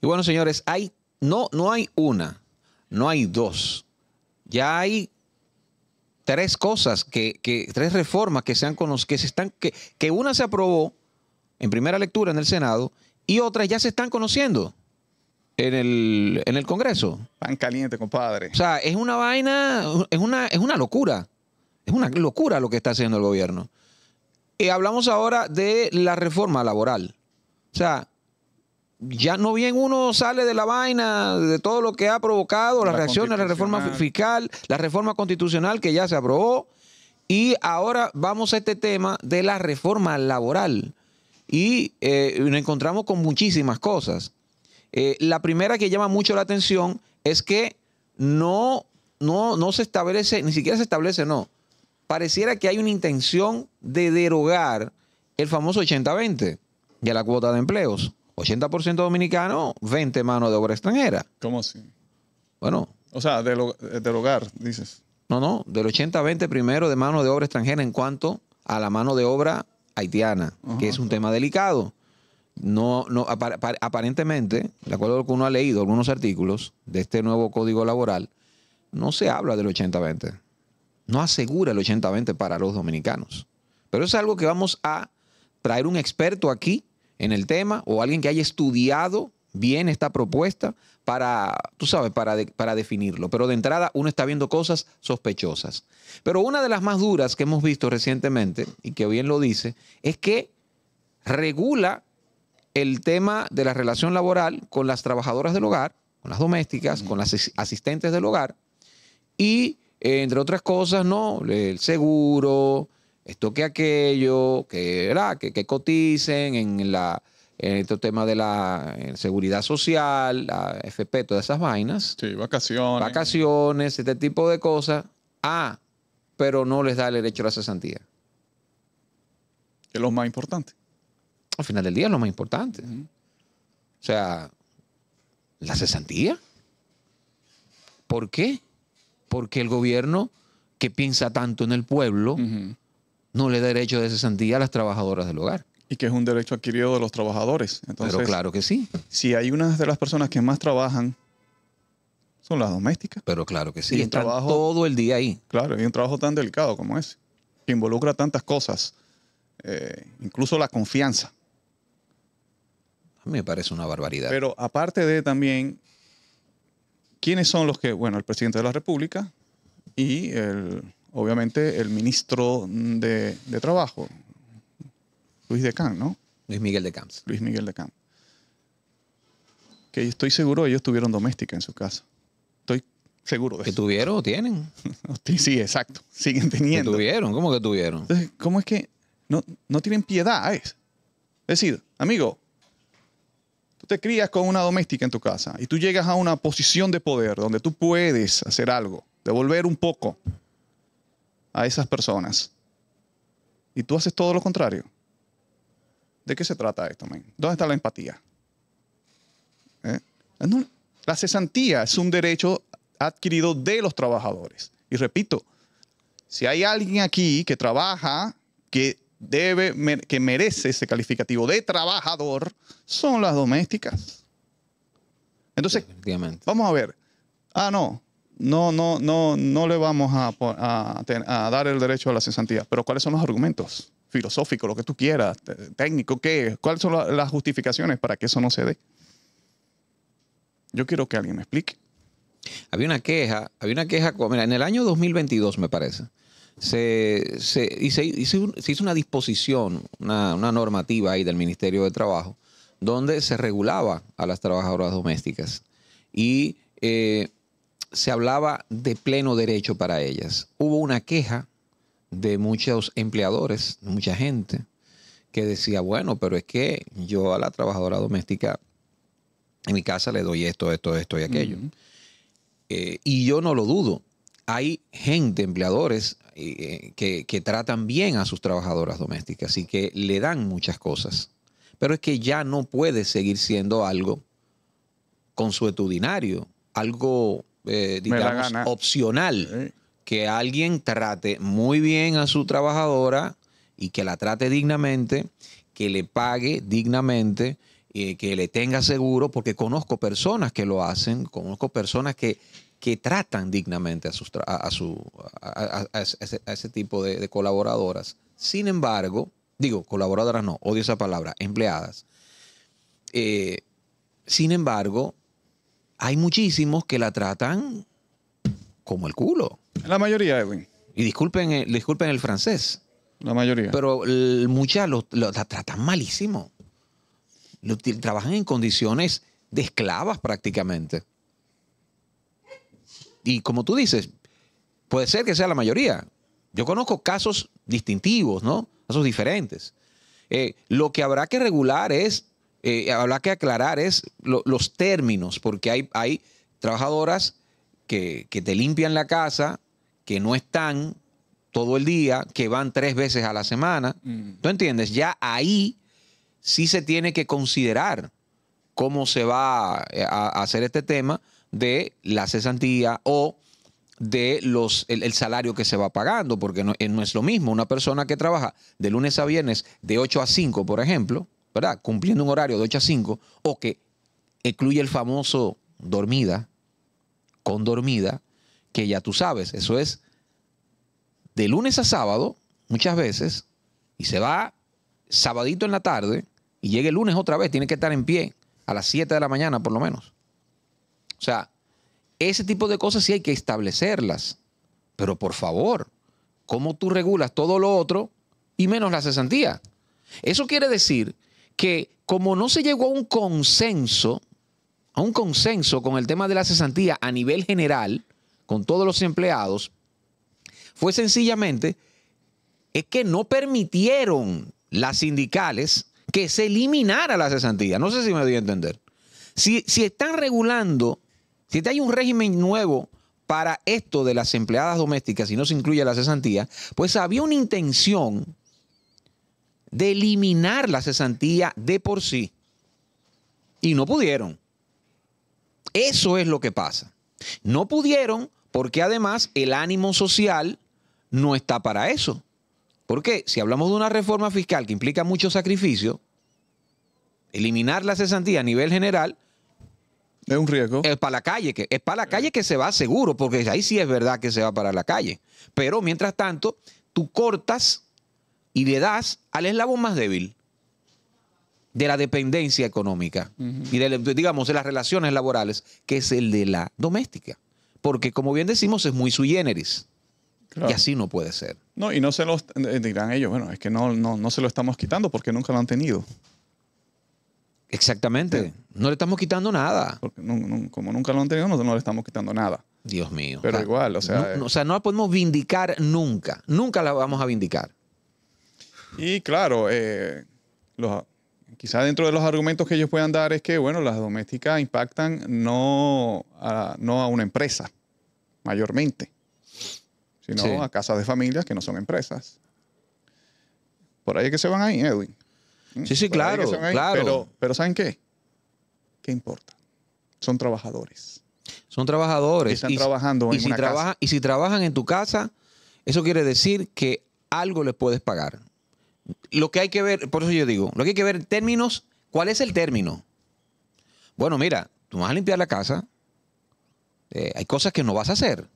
Y bueno, señores, hay, no, no hay una, no hay dos. Ya hay tres cosas, que, tres reformas que se han que se están, que, que una se aprobó en primera lectura en el Senado y otras ya se están conociendo en el, Congreso. Pan caliente, compadre. O sea, es una vaina, es una, es una locura. Es una locura lo que está haciendo el gobierno. Y eh, hablamos ahora de la reforma laboral. O sea, ya no bien uno sale de la vaina, de todo lo que ha provocado, las reacciones a la reforma fiscal, la reforma constitucional que ya se aprobó, y ahora vamos a este tema de la reforma laboral. Y eh, nos encontramos con muchísimas cosas. Eh, la primera que llama mucho la atención es que no, no, no se establece, ni siquiera se establece, no. Pareciera que hay una intención de derogar el famoso 80-20 de la cuota de empleos. 80% dominicano, 20 mano de obra extranjera. ¿Cómo así? Bueno. O sea, del, eh, hogar, dices. No, no, del 80 20 primero de mano de obra extranjera en cuanto a la mano de obra haitiana, que es un tema delicado. No, no, aparentemente, de acuerdo a lo que uno ha leído, algunos artículos de este nuevo código laboral, no se habla del 80-20. No asegura el 80-20 para los dominicanos. Pero es algo que vamos a traer un experto aquí en el tema o alguien que haya estudiado bien esta propuesta para, tú sabes, para, para definirlo. Pero de entrada uno está viendo cosas sospechosas. Pero una de las más duras que hemos visto recientemente, y que bien lo dice, es que regula el tema de la relación laboral con las trabajadoras del hogar, con las domésticas, con las asistentes del hogar, y eh, entre otras cosas, ¿no? El seguro, esto que aquello, que, que, que, coticen en, la, en estos de la seguridad social, la FP, todas esas vainas. Sí, vacaciones. Vacaciones, este tipo de cosas. Ah, pero no les da el derecho a la cesantía. Es lo más importante. Al final del día es lo más importante. O sea, la cesantía. ¿Por qué? Porque el gobierno que piensa tanto en el pueblo, no le da derecho de cesantía a las trabajadoras del hogar. Y que es un derecho adquirido de los trabajadores. Pero claro que sí. Si hay una de las personas que más trabajan, son las domésticas. Pero claro que sí. Y están todo el día ahí. Claro, y un trabajo tan delicado como ese, que involucra tantas cosas, eh, incluso la confianza. A mí me parece una barbaridad. Pero aparte de también, ¿quiénes son los que, bueno, el presidente de la República y el obviamente, el ministro de, Trabajo, Luis de Camp, ¿no? Luis Miguel de Camps. Luis Miguel de Camp. Que estoy seguro ellos tuvieron doméstica en su casa. Estoy seguro de ¿Que eso. tuvieron o tienen? sí, exacto. Siguen teniendo. ¿Que tuvieron? ¿Cómo que tuvieron? ¿cómo es que no, no tienen piedad? Es decir, amigo, tú te crías con una doméstica en tu casa y tú llegas a una posición de poder donde tú puedes hacer algo, devolver un poco, a esas personas y tú haces todo lo contrario. ¿De qué se trata esto, ¿Dónde está la empatía? ¿Eh? la cesantía es un derecho adquirido de los trabajadores. Y repito, si hay alguien aquí que trabaja, que debe, que merece ese calificativo de trabajador, son las domésticas. Entonces, vamos a ver. Ah, no, no, no, no, no le vamos a, dar el derecho a la cesantía. Pero ¿cuáles son los argumentos Filosófico, lo que tú quieras, técnico, qué? ¿Cuáles son las justificaciones para que eso no se dé? Yo quiero que alguien me explique. Había una queja, había una queja, mira, en el año 2022 me parece, se, se, hizo una disposición, una, normativa ahí del Ministerio de Trabajo, donde se regulaba a las trabajadoras domésticas. Y eh, se hablaba de pleno derecho para ellas. Hubo una queja de muchos empleadores, mucha gente, que decía, bueno, pero es que yo a la trabajadora doméstica en mi casa le doy esto, esto, esto y aquello. Eh, y yo no lo dudo. Hay gente, empleadores, eh, que, que tratan bien a sus trabajadoras domésticas y que le dan muchas cosas. Pero es que ya no puede seguir siendo algo consuetudinario, algo eh, digamos, opcional. Que alguien trate muy bien a su trabajadora y que la trate dignamente, que le pague dignamente, eh, que le tenga seguro, porque conozco personas que lo hacen, conozco personas que, tratan dignamente a, sus a, su, ese, tipo de, colaboradoras. Sin embargo, digo, colaboradoras no, odio esa palabra, empleadas. Eh, sin embargo, hay muchísimos que la tratan como el culo. La mayoría, Edwin. Y disculpen, eh, disculpen el francés. La mayoría. Pero muchas la tratan malísimo. trabajan en condiciones de esclavas prácticamente. Y como tú dices, puede ser que sea la mayoría. Yo conozco casos distintivos, ¿no? Casos diferentes. Eh, lo que habrá que regular es eh, habrá que aclarar es los términos, porque hay, hay trabajadoras que, te limpian la casa, que no están todo el día, que van tres veces a la semana. Mm. ¿Tú entiendes? Ya ahí sí se tiene que considerar cómo se va eh, a, hacer este tema de la cesantía o de los, el, salario que se va pagando, porque no, eh, no es lo mismo una persona que trabaja de lunes a viernes de 8 a 5, por ejemplo, ¿verdad? Cumpliendo un horario de 8 a 5 o que incluye el famoso dormida, con dormida, que ya tú sabes, eso es de lunes a sábado, muchas veces, y se va sabadito en la tarde y llega el lunes otra vez, tiene que estar en pie a las 7 de la mañana por lo menos. O sea, ese tipo de cosas sí hay que establecerlas, pero por favor, ¿cómo tú regulas todo lo otro y menos la cesantía? Eso quiere decir que como no se llegó a un consenso, a un consenso con el tema de la cesantía a nivel general, con todos los empleados, fue sencillamente es que no permitieron las sindicales que se eliminara la cesantía. No sé si me doy a entender. Si, están regulando, si hay un régimen nuevo para esto de las empleadas domésticas y no se incluye la cesantía, pues había una intención de eliminar la cesantía de por sí. Y no pudieron. Eso es lo que pasa. No pudieron porque además el ánimo social no está para eso. Porque si hablamos de una reforma fiscal que implica mucho sacrificio, eliminar la cesantía a nivel general es un riesgo. Es para la calle, que es para la calle que se va seguro, porque ahí sí es verdad que se va para la calle. Pero mientras tanto, tú cortas y le das al eslabón más débil de la dependencia económica y de, digamos, las relaciones laborales, que es el de la doméstica. Porque, como bien decimos, es muy sui generis. Y así no puede ser. No, y no se los eh, dirán ellos, bueno, es que no, no, se lo estamos quitando porque nunca lo han tenido. Exactamente. No le estamos quitando nada. como nunca lo han tenido, no, no, le estamos quitando nada. Dios mío. Pero igual, o sea. o sea, no la podemos vindicar nunca. Nunca la vamos a vindicar. Y claro, eh, quizá dentro de los argumentos que ellos puedan dar es que, bueno, las domésticas impactan no a, no a una empresa, mayormente, sino a casas de familias que no son empresas. Por ahí es que se van ahí, ¿eh, Edwin. Mm, sí, sí, claro, claro. Pero, pero ¿saben qué? ¿Qué importa? Son trabajadores. Son trabajadores. están trabajando en una casa. Y si trabajan en tu casa, eso quiere decir que algo les puedes pagar lo que hay que ver, por eso yo digo, lo que hay que ver términos, ¿cuál es el término? Bueno, mira, tú vas a limpiar la casa, eh, hay cosas que no vas a hacer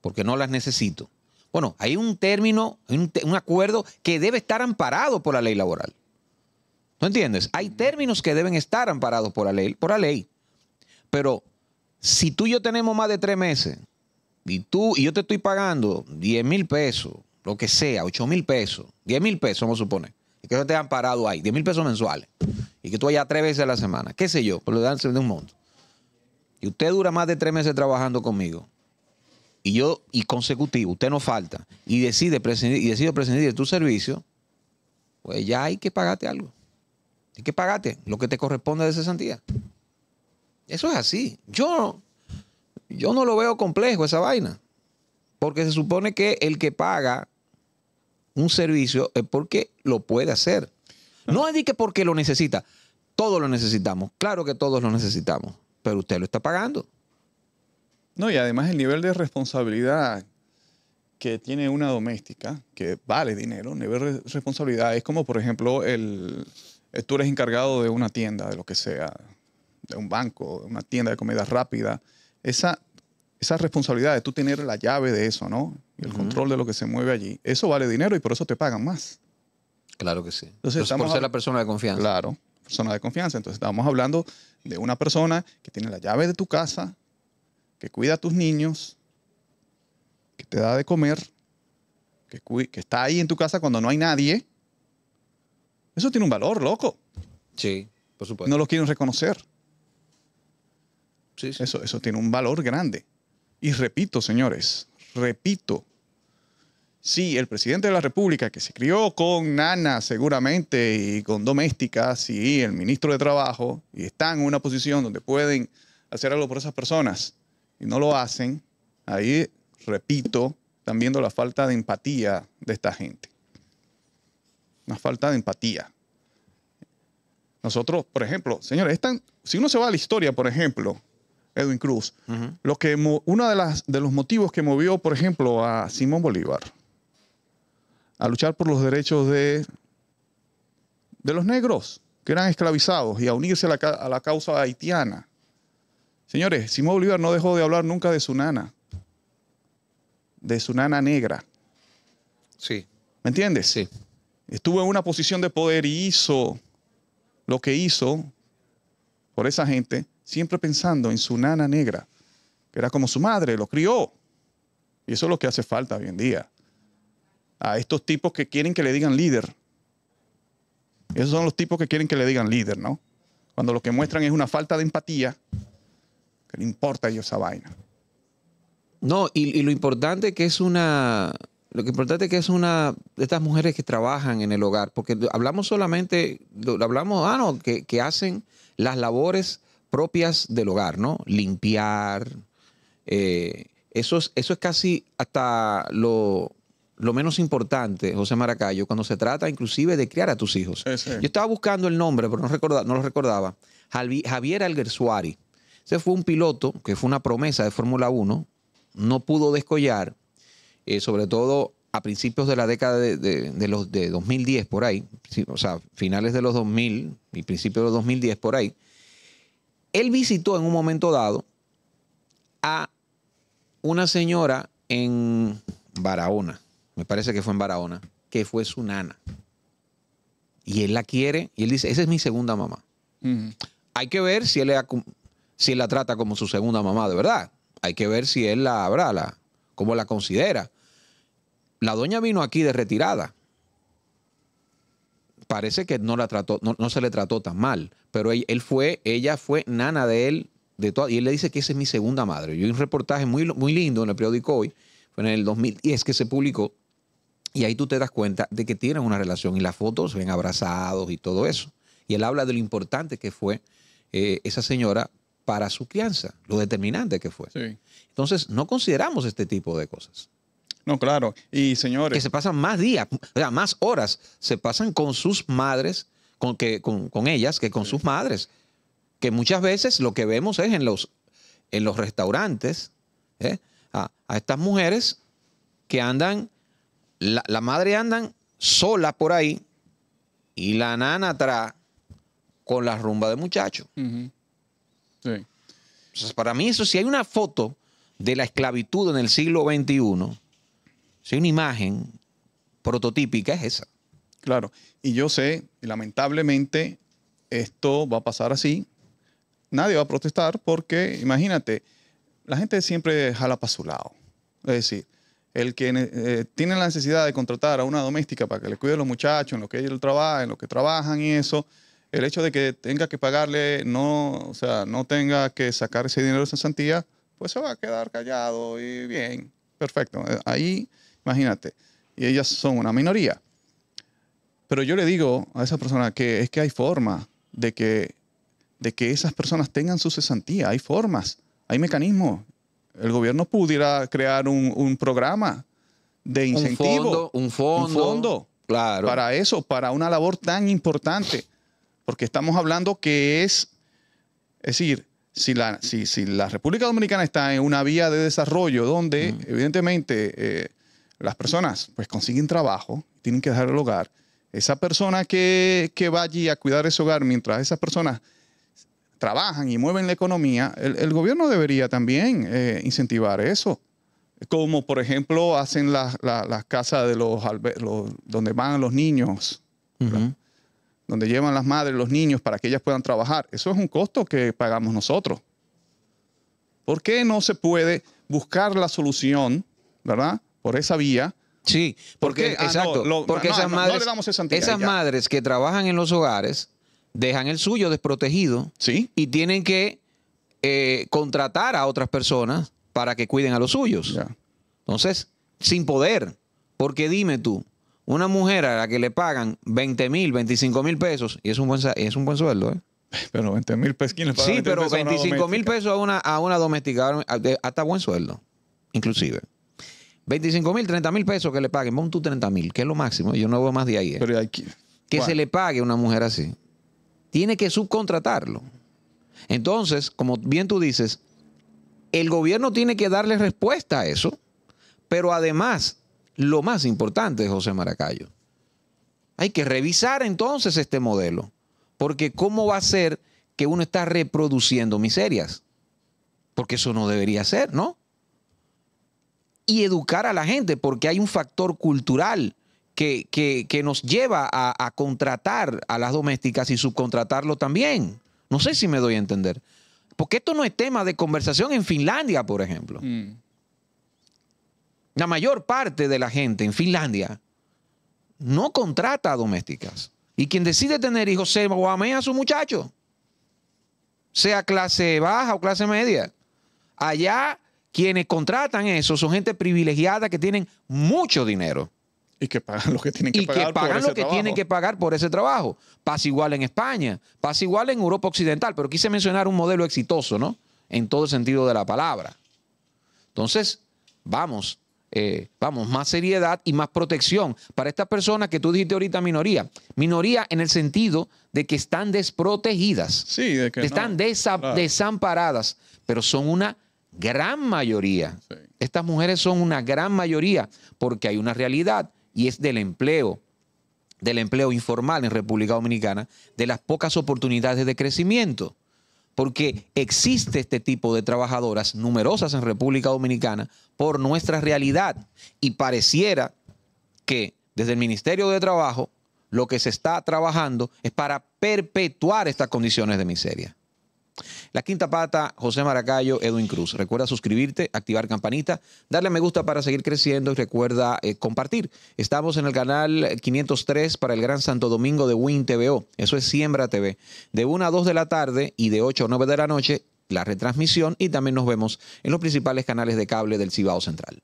porque no las necesito. Bueno, hay un término, un, acuerdo que debe estar amparado por la ley laboral. ¿No entiendes? Hay términos que deben estar amparados por la ley, por la ley. Pero si tú y yo tenemos más de tres meses y tú y yo te estoy pagando 10 mil pesos lo que sea, 8 mil pesos, 10 mil pesos, vamos a suponer, y que eso te han parado ahí, 10 mil pesos mensuales, y que tú vayas tres veces a la semana, qué sé yo, por lo de un monto. Y usted dura más de tres meses trabajando conmigo, y yo, y consecutivo, usted no falta, y decide prescindir, y decide prescindir de tu servicio, pues ya hay que pagarte algo. Hay que pagarte lo que te corresponde de cesantía. Eso es así. Yo, yo no lo veo complejo esa vaina. Porque se supone que el que paga un servicio es porque lo puede hacer. Ah. No es de que porque lo necesita. Todos lo necesitamos. Claro que todos lo necesitamos, pero usted lo está pagando. No, y además el nivel de responsabilidad que tiene una doméstica, que vale dinero, nivel de responsabilidad, es como por ejemplo el, eh, tú eres encargado de una tienda, de lo que sea, de un banco, de una tienda de comida rápida. Esa, esa responsabilidad de tú tener la llave de eso, ¿no? el control de lo que se mueve allí, eso vale dinero y por eso te pagan más. Claro que sí. Entonces, por ser la persona de confianza. Claro, persona de confianza. Entonces estamos hablando de una persona que tiene la llave de tu casa, que cuida a tus niños, que te da de comer, que, que está ahí en tu casa cuando no hay nadie. Eso tiene un valor, loco. Sí, por supuesto. No lo quieren reconocer. sí. Eso, eso tiene un valor grande. Y repito, señores, repito, si el presidente de la República, que se crió con nana seguramente y con domésticas y el ministro de Trabajo, y están en una posición donde pueden hacer algo por esas personas y no lo hacen, ahí, repito, están viendo la falta de empatía de esta gente. Una falta de empatía. Nosotros, por ejemplo, señores, están, si uno se va a la historia, por ejemplo, Edwin Cruz, lo que uno de, las, de los motivos que movió, por ejemplo, a Simón Bolívar a luchar por los derechos de, de los negros que eran esclavizados y a unirse a la, a la causa haitiana. Señores, Simón Bolívar no dejó de hablar nunca de su nana, de su nana negra. Sí. ¿Me entiendes? Sí. Estuvo en una posición de poder y hizo lo que hizo por esa gente, siempre pensando en su nana negra, que era como su madre, lo crió. Y eso es lo que hace falta hoy en día a estos tipos que quieren que le digan líder. Esos son los tipos que quieren que le digan líder, ¿no? Cuando lo que muestran es una falta de empatía, que le importa a ellos esa vaina. No, y, lo importante que es una, lo que importante que es una de estas mujeres que trabajan en el hogar, porque hablamos solamente, hablamos, ah, no, que, que, hacen las labores propias del hogar, ¿no? Limpiar. Eh, eso, eso es casi hasta lo, lo menos importante, José Maracayo, cuando se trata inclusive de criar a tus hijos. Yo estaba buscando el nombre, pero no, no lo recordaba. Javier Alguersuari. Ese fue un piloto que fue una promesa de Fórmula 1. No pudo descollar, eh, sobre todo a principios de la década de, los, de 2010, por ahí. o sea, finales de los 2000 y principios de los 2010, por ahí. Él visitó en un momento dado a una señora en Barahona me parece que fue en Barahona, que fue su nana. Y él la quiere y él dice, esa es mi segunda mamá. Hay que ver si él, la, trata como su segunda mamá, de verdad. Hay que ver si él la habrá, la, cómo la considera. La doña vino aquí de retirada. Parece que no la trató, no, se le trató tan mal, pero él, fue, ella fue nana de él de y él le dice que esa es mi segunda madre. Yo vi un reportaje muy, muy lindo en el periódico Hoy, fue en el 2010 que se publicó, y ahí tú te das cuenta de que tienen una relación y las fotos ven abrazados y todo eso. Y él habla de lo importante que fue eh, esa señora para su crianza, lo determinante que fue. Entonces, no consideramos este tipo de cosas. No, claro. Y señores. Que se pasan más días, o sea, más horas se pasan con sus madres, con, que, con, ellas, que con sus madres. Que muchas veces lo que vemos es en los, en los restaurantes ¿eh? a, a estas mujeres que andan la, madre andan sola por ahí y la nana atrás con la rumba de muchacho. sí. Entonces, para mí eso, si hay una foto de la esclavitud en el siglo XXI, si hay una imagen prototípica, es esa. Claro, y yo sé, lamentablemente, esto va a pasar así. Nadie va a protestar porque, imagínate, la gente siempre jala para su lado. Es decir, el que eh, tiene la necesidad de contratar a una doméstica para que le cuide a los muchachos, en lo que ellos trabajan, en lo que trabajan y eso, el hecho de que tenga que pagarle, no, o sea, no tenga que sacar ese dinero de cesantía, pues se va a quedar callado y bien, perfecto. Eh, ahí, imagínate, y ellas son una minoría. Pero yo le digo a esa persona que es que hay forma de que, de que esas personas tengan su cesantía, hay formas, hay mecanismos el gobierno pudiera crear un, programa de incentivo. Un fondo, un fondo, claro. para eso, para una labor tan importante. Porque estamos hablando que es, es decir, si la, si, la República Dominicana está en una vía de desarrollo donde, mm. evidentemente, eh, las personas pues consiguen trabajo, tienen que dejar el hogar. Esa persona que, que va allí a cuidar ese hogar mientras esas personas trabajan y mueven la economía, el, gobierno debería también eh, incentivar eso. Como por ejemplo hacen las casas de los, donde van los niños, donde llevan las madres los niños para que ellas puedan trabajar. Eso es un costo que pagamos nosotros. ¿Por qué no se puede buscar la solución, verdad? Por esa vía. Sí, porque, porque esas, madres que trabajan en los hogares dejan el suyo desprotegido y tienen que eh, contratar a otras personas para que cuiden a los suyos. Entonces, sin poder, porque dime tú, una mujer a la que le pagan 20 mil, 25 mil pesos, y es un buen, es un buen sueldo, ¿eh? Pero 20 mil pesos, ¿quién le paga? Sí, pero 25 mil pesos a una, a una doméstica, hasta buen sueldo, inclusive. 25 mil, 30 mil pesos que le paguen, pon tú 30 mil, que es lo máximo, yo no veo más de ahí. ¿eh? que... que se le pague a una mujer así tiene que subcontratarlo. Entonces, como bien tú dices, el gobierno tiene que darle respuesta a eso, pero además, lo más importante, José Maracayo, hay que revisar entonces este modelo, porque ¿cómo va a ser que uno está reproduciendo miserias? Porque eso no debería ser, ¿no? Y educar a la gente, porque hay un factor cultural que, nos lleva a, contratar a las domésticas y subcontratarlo también. No sé si me doy a entender. Porque esto no es tema de conversación en Finlandia, por ejemplo. Mm. La mayor parte de la gente en Finlandia no contrata a domésticas. Y quien decide tener hijos se guamea a su muchacho. Sea clase baja o clase media. Allá quienes contratan eso son gente privilegiada que tienen mucho dinero. Y que pagan lo que tienen que y pagar. Que pagan por ese lo que trabajo. tienen que pagar por ese trabajo. Pasa igual en España, pasa igual en Europa Occidental, pero quise mencionar un modelo exitoso, ¿no? En todo el sentido de la palabra. Entonces, vamos, eh, vamos, más seriedad y más protección para estas personas que tú dijiste ahorita minoría. Minoría en el sentido de que están desprotegidas. Sí, de que Están desamparadas, pero son una gran mayoría. Estas mujeres son una gran mayoría porque hay una realidad y es del empleo, del empleo informal en República Dominicana, de las pocas oportunidades de crecimiento. Porque existe este tipo de trabajadoras numerosas en República Dominicana por nuestra realidad y pareciera que desde el Ministerio de Trabajo lo que se está trabajando es para perpetuar estas condiciones de miseria. La Quinta Pata, José Maracayo, Edwin Cruz. Recuerda suscribirte, activar campanita, darle a me gusta para seguir creciendo y recuerda eh, compartir. Estamos en el canal 503 para el Gran Santo Domingo de Win TVO. Eso es Siembra TV. De 1 a 2 de la tarde y de 8 a 9 de la noche, la retransmisión y también nos vemos en los principales canales de cable del Cibao Central.